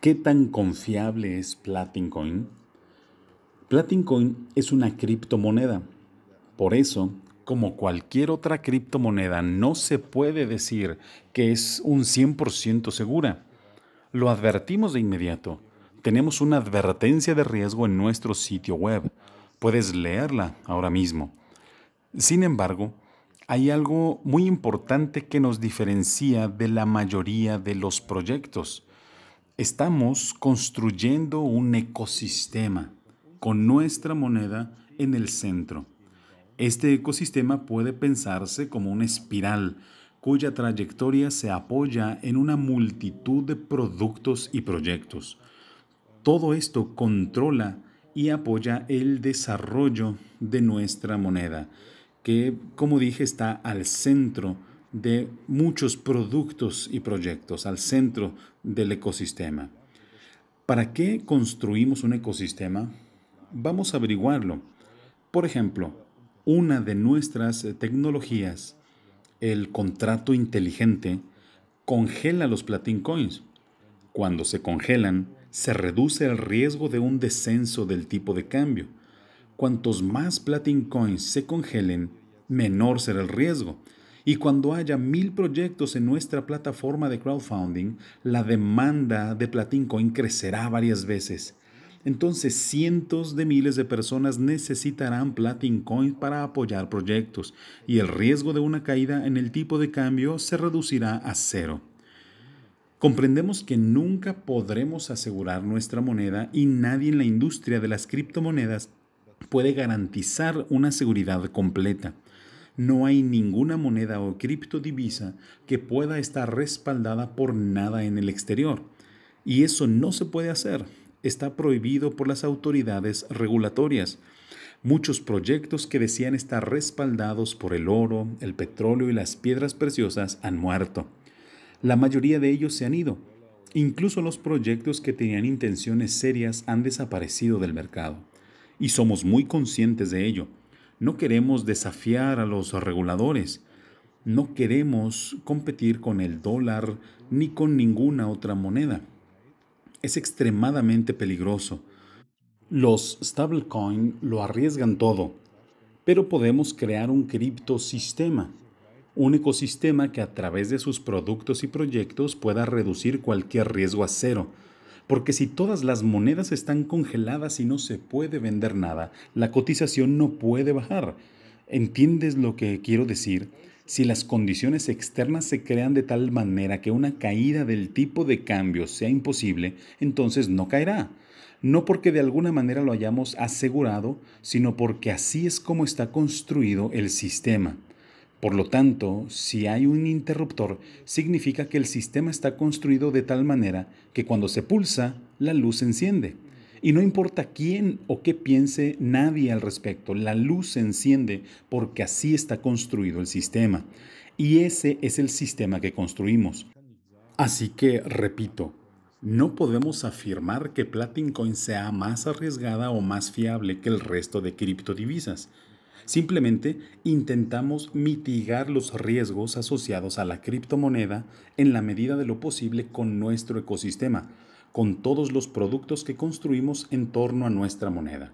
¿Qué tan confiable es Platincoin? Platincoin es una criptomoneda. Por eso, como cualquier otra criptomoneda, no se puede decir que es un 100% segura. Lo advertimos de inmediato. Tenemos una advertencia de riesgo en nuestro sitio web. Puedes leerla ahora mismo. Sin embargo, hay algo muy importante que nos diferencia de la mayoría de los proyectos. Estamos construyendo un ecosistema con nuestra moneda en el centro. Este ecosistema puede pensarse como una espiral cuya trayectoria se apoya en una multitud de productos y proyectos. Todo esto controla y apoya el desarrollo de nuestra moneda, que, como dije, está al centro de muchos productos y proyectos al centro del ecosistema. ¿Para qué construimos un ecosistema? Vamos a averiguarlo. Por ejemplo, una de nuestras eh, tecnologías, el contrato inteligente, congela los Platin Cuando se congelan, se reduce el riesgo de un descenso del tipo de cambio. Cuantos más Platincoins se congelen, menor será el riesgo. Y cuando haya mil proyectos en nuestra plataforma de crowdfunding, la demanda de Platincoin crecerá varias veces. Entonces cientos de miles de personas necesitarán Platincoin para apoyar proyectos y el riesgo de una caída en el tipo de cambio se reducirá a cero. Comprendemos que nunca podremos asegurar nuestra moneda y nadie en la industria de las criptomonedas puede garantizar una seguridad completa. No hay ninguna moneda o criptodivisa que pueda estar respaldada por nada en el exterior. Y eso no se puede hacer. Está prohibido por las autoridades regulatorias. Muchos proyectos que decían estar respaldados por el oro, el petróleo y las piedras preciosas han muerto. La mayoría de ellos se han ido. Incluso los proyectos que tenían intenciones serias han desaparecido del mercado. Y somos muy conscientes de ello. No queremos desafiar a los reguladores. No queremos competir con el dólar ni con ninguna otra moneda. Es extremadamente peligroso. Los stablecoin lo arriesgan todo, pero podemos crear un criptosistema, un ecosistema que a través de sus productos y proyectos pueda reducir cualquier riesgo a cero porque si todas las monedas están congeladas y no se puede vender nada, la cotización no puede bajar. ¿Entiendes lo que quiero decir? Si las condiciones externas se crean de tal manera que una caída del tipo de cambio sea imposible, entonces no caerá. No porque de alguna manera lo hayamos asegurado, sino porque así es como está construido el sistema. Por lo tanto, si hay un interruptor, significa que el sistema está construido de tal manera que cuando se pulsa, la luz se enciende. Y no importa quién o qué piense nadie al respecto, la luz se enciende porque así está construido el sistema. Y ese es el sistema que construimos. Así que, repito, no podemos afirmar que Platincoin sea más arriesgada o más fiable que el resto de criptodivisas. Simplemente intentamos mitigar los riesgos asociados a la criptomoneda en la medida de lo posible con nuestro ecosistema, con todos los productos que construimos en torno a nuestra moneda.